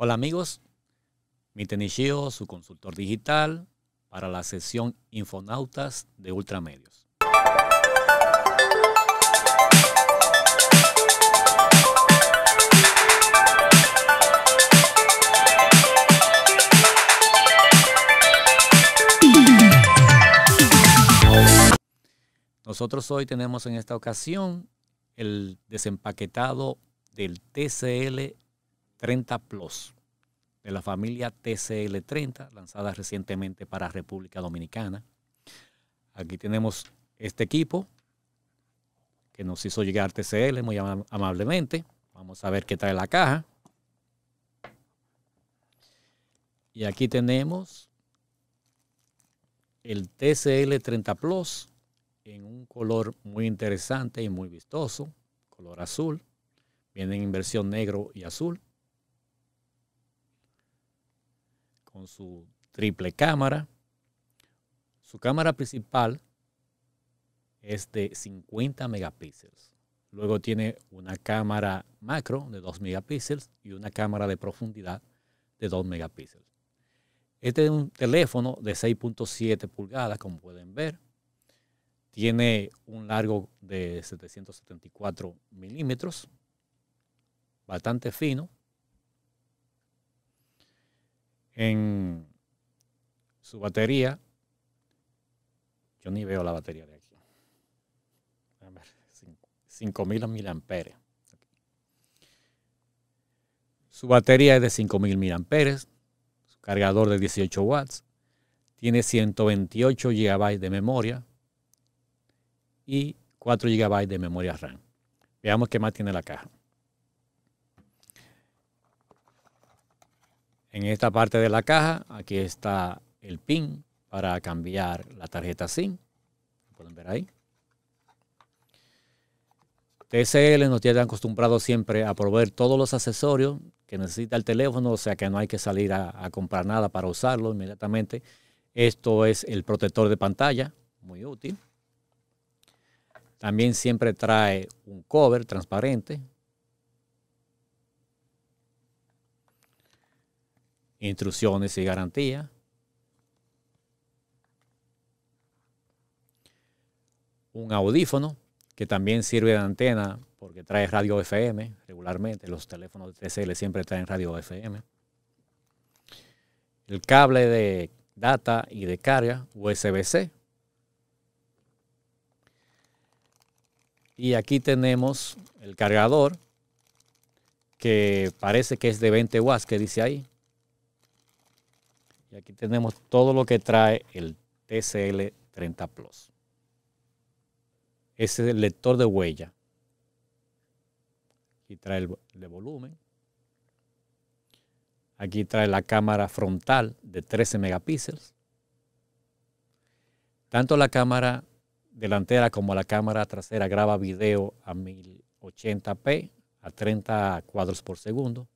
Hola amigos, mi Tenishio, su consultor digital para la sesión Infonautas de Ultramedios. Nosotros hoy tenemos en esta ocasión el desempaquetado del TCL 30 Plus de la familia TCL30, lanzada recientemente para República Dominicana. Aquí tenemos este equipo que nos hizo llegar TCL muy amablemente. Vamos a ver qué trae la caja. Y aquí tenemos el TCL30 Plus en un color muy interesante y muy vistoso, color azul. Viene en versión negro y azul. con su triple cámara. Su cámara principal es de 50 megapíxeles. Luego tiene una cámara macro de 2 megapíxeles y una cámara de profundidad de 2 megapíxeles. Este es un teléfono de 6.7 pulgadas, como pueden ver. Tiene un largo de 774 milímetros, bastante fino en su batería. Yo ni veo la batería de aquí. A ver, 5000 miliamperes. Su batería es de 5000 miliamperes. Su cargador de 18 watts. Tiene 128 gigabytes de memoria y 4 gigabytes de memoria RAM. Veamos qué más tiene la caja. En esta parte de la caja, aquí está el pin para cambiar la tarjeta SIM. Pueden ver ahí. TCL nos tiene acostumbrado siempre a proveer todos los accesorios que necesita el teléfono, o sea que no hay que salir a, comprar nada para usarlo inmediatamente. Esto es el protector de pantalla, muy útil. También siempre trae un cover transparente instrucciones y garantía. Un audífono que también sirve de antena porque trae radio FM regularmente. Los teléfonos de TCL siempre traen radio FM. El cable de data y de carga USB-C. Y aquí tenemos el cargador que parece que es de 20 watts que dice ahí. Y aquí tenemos todo lo que trae el TCL 30 Plus. Ese es el lector de huella. Aquí trae el, de volumen. Aquí trae la cámara frontal de 13 megapíxeles. Tanto la cámara delantera como la cámara trasera graba video a 1080p a 30 cuadros por segundo.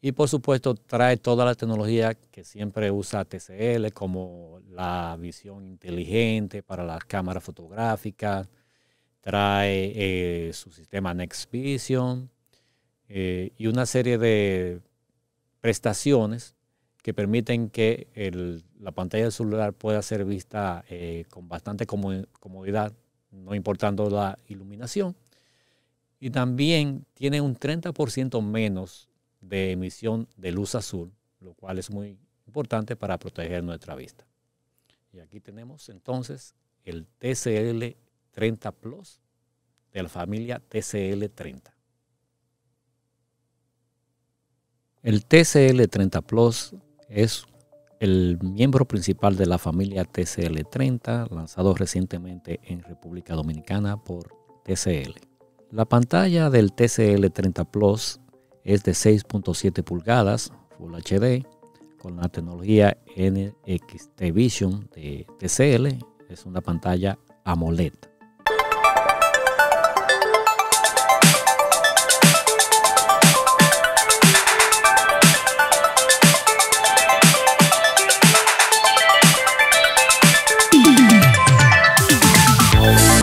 Y por supuesto trae toda la tecnología que siempre usa TCL, como la visión inteligente para las cámaras fotográficas, trae eh, su sistema Next Vision eh, y una serie de prestaciones que permiten que la pantalla del celular pueda ser vista eh, con bastante comodidad, no importando la iluminación. Y también tiene un 30% menos de emisión de luz azul, lo cual es muy importante para proteger nuestra vista. Y aquí tenemos entonces el TCL 30 Plus de la familia TCL 30. El TCL 30 Plus es el miembro principal de la familia TCL 30, lanzado recientemente en República Dominicana por TCL. La pantalla del TCL 30 Plus es de 6.7 pulgadas Full HD con la tecnología NXT Vision de TCL. Es una pantalla AMOLED.